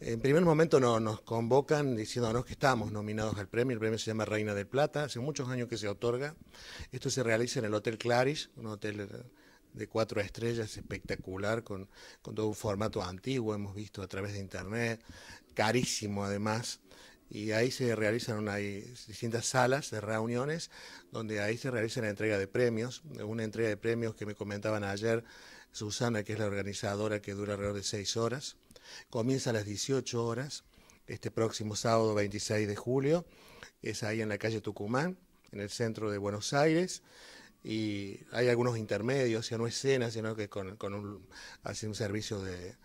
En primer momento no, nos convocan diciéndonos que estamos nominados al premio. El premio se llama Reina del Plata, hace muchos años que se otorga. Esto se realiza en el Hotel Claris, un hotel eh, de cuatro estrellas espectacular, con, todo un formato antiguo, hemos visto a través de internet, carísimo además. Y ahí se realizan una, eh, distintas salas de reuniones, donde ahí se realiza la entrega de premios. Una entrega de premios que me comentaban ayer Susana, que es la organizadora, que dura alrededor de seis horas Comienza a las 18 horas, este próximo sábado 26 de julio. Es ahí en la calle Tucumán, en el centro de Buenos Aires. Y hay algunos intermedios, ya no es cena, sino que con, un, hace un servicio de,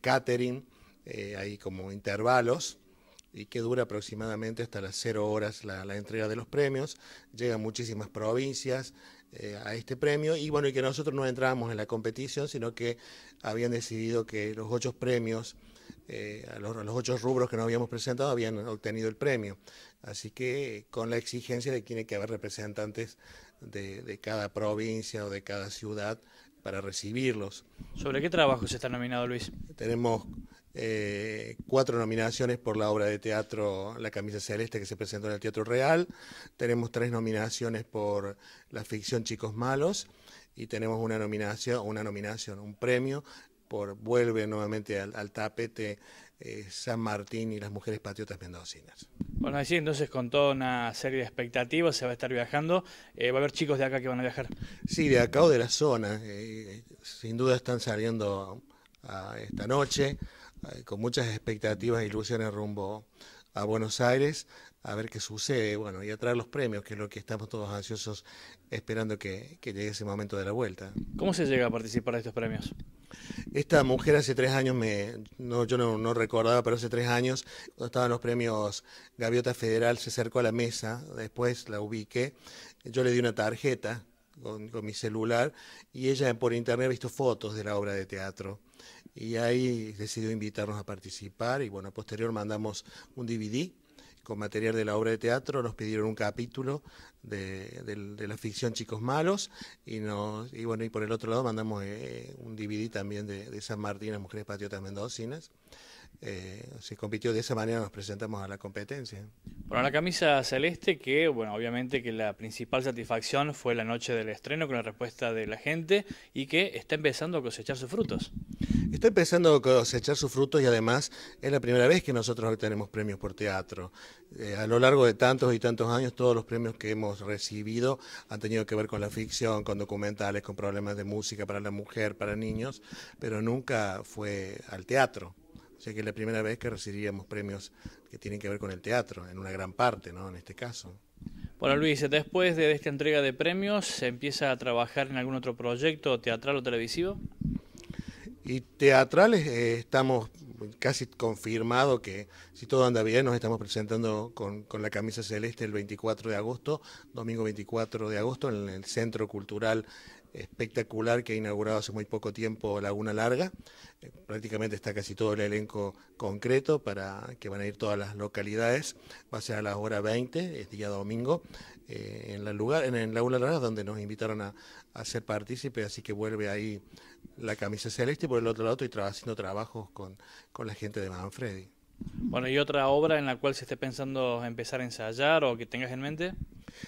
catering, hay eh, como intervalos y que dura aproximadamente hasta las 0 horas la, la entrega de los premios. Llegan muchísimas provincias, eh, a este premio y bueno, y que nosotros no entrábamos en la competición, sino que habían decidido que los ocho premios, eh, a, los, ocho rubros que nos habíamos presentado, habían obtenido el premio. Así que con la exigencia de que tiene que haber representantes de, de cada provincia o de cada ciudad para recibirlos. ¿Sobre qué trabajos está nominado Luis? Tenemos eh, cuatro nominaciones por la obra de teatro La camisa celeste que se presentó en el Teatro Real, tenemos tres nominaciones por la ficción Chicos Malos y tenemos una nominación, una nominación, un premio vuelve nuevamente al, tapete eh, San Martín y las mujeres patriotas mendocinas. Bueno, así entonces con toda una serie de expectativas se va a estar viajando. Eh, ¿Va a haber chicos de acá que van a viajar? Sí, de acá o de la zona. Eh, sin duda están saliendo esta noche con muchas expectativas e ilusiones rumbo a Buenos Aires a ver qué sucede, bueno, y a traer los premios, que es lo que estamos todos ansiosos esperando que, llegue ese momento de la vuelta. ¿Cómo se llega a participar de estos premios? Esta mujer hace tres años, me, no, yo no, recordaba, pero hace tres años, cuando estaban los premios Gaviota Federal, se acercó a la mesa, después la ubiqué, yo le di una tarjeta con, con mi celular y ella por internet ha visto fotos de la obra de teatro y ahí decidió invitarnos a participar y bueno, posterior mandamos un DVD con material de la obra de teatro, nos pidieron un capítulo de, la ficción Chicos Malos y nos bueno y por el otro lado mandamos eh, un DVD también de, San Martín, las mujeres patriotas mendocinas. Eh, se compitió de esa manera, nos presentamos a la competencia. Bueno, la camisa celeste, que bueno, obviamente que la principal satisfacción fue la noche del estreno con la respuesta de la gente y que está empezando a cosechar sus frutos. Está empezando a cosechar sus frutos y además es la primera vez que nosotros obtenemos premios por teatro. Eh, a lo largo de tantos y tantos años, todos los premios que hemos recibido han tenido que ver con la ficción, con documentales, con problemas de música para la mujer, para niños, pero nunca fue al teatro. O sea que es la primera vez que recibíamos premios que tienen que ver con el teatro, en una gran parte, ¿no? En este caso. Bueno, Luis, después de esta entrega de premios, ¿se empieza a trabajar en algún otro proyecto teatral o televisivo? Y teatrales eh, estamos casi confirmado que si todo anda bien nos estamos presentando con, con, la camisa celeste el 24 de agosto, domingo 24 de agosto en el Centro Cultural espectacular que ha inaugurado hace muy poco tiempo Laguna Larga. Eh, prácticamente está casi todo el elenco concreto para que van a ir todas las localidades. Va a ser a las horas 20, es este día domingo, eh, en, la lugar, en, Laguna Larga, donde nos invitaron a, a ser partícipes, así que vuelve ahí la camisa celeste y por el otro lado estoy haciendo trabajos con, con la gente de Manfredi. Bueno, ¿y otra obra en la cual se esté pensando empezar a ensayar o que tengas en mente?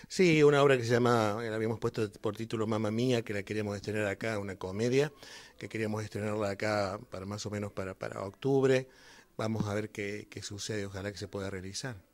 Sí, una obra que se llama, eh, la habíamos puesto por título Mamá Mía, que la queríamos estrenar acá, una comedia, que queríamos estrenarla acá para más o menos para, para octubre. Vamos a ver qué, qué sucede, ojalá que se pueda realizar.